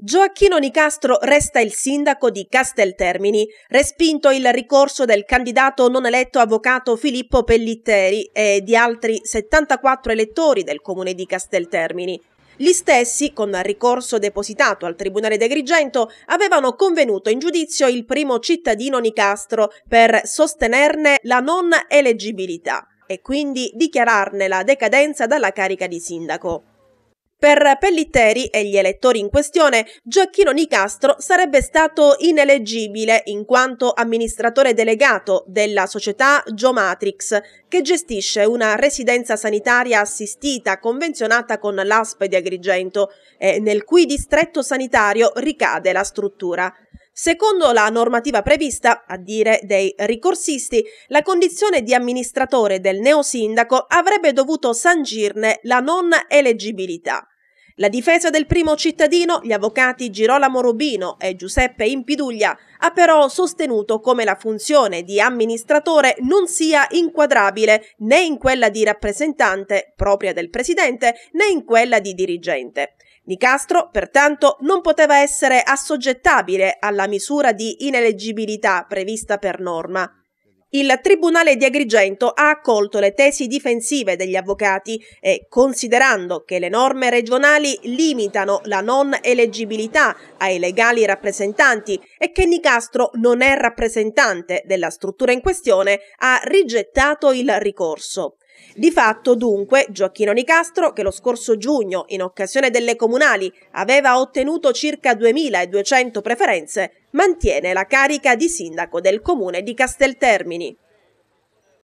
Gioacchino Nicastro resta il sindaco di Casteltermini, respinto il ricorso del candidato non eletto avvocato Filippo Pellitteri e di altri 74 elettori del comune di Casteltermini. Gli stessi, con ricorso depositato al Tribunale d'Egrigento, avevano convenuto in giudizio il primo cittadino Nicastro per sostenerne la non eleggibilità e quindi dichiararne la decadenza dalla carica di sindaco. Per Pellitteri e gli elettori in questione, Gioacchino Nicastro sarebbe stato ineleggibile in quanto amministratore delegato della società Geomatrix, che gestisce una residenza sanitaria assistita convenzionata con l'ASP di Agrigento e nel cui distretto sanitario ricade la struttura. Secondo la normativa prevista, a dire dei ricorsisti, la condizione di amministratore del neosindaco avrebbe dovuto sangirne la non eleggibilità. La difesa del primo cittadino, gli avvocati Girolamo Rubino e Giuseppe Impiduglia, ha però sostenuto come la funzione di amministratore non sia inquadrabile né in quella di rappresentante, propria del presidente, né in quella di dirigente. Nicastro, pertanto, non poteva essere assoggettabile alla misura di ineleggibilità prevista per norma. Il Tribunale di Agrigento ha accolto le tesi difensive degli avvocati e, considerando che le norme regionali limitano la non eleggibilità ai legali rappresentanti e che Nicastro non è rappresentante della struttura in questione, ha rigettato il ricorso. Di fatto, dunque, Gioacchino Nicastro, che lo scorso giugno, in occasione delle comunali, aveva ottenuto circa 2.200 preferenze, mantiene la carica di sindaco del comune di Casteltermini.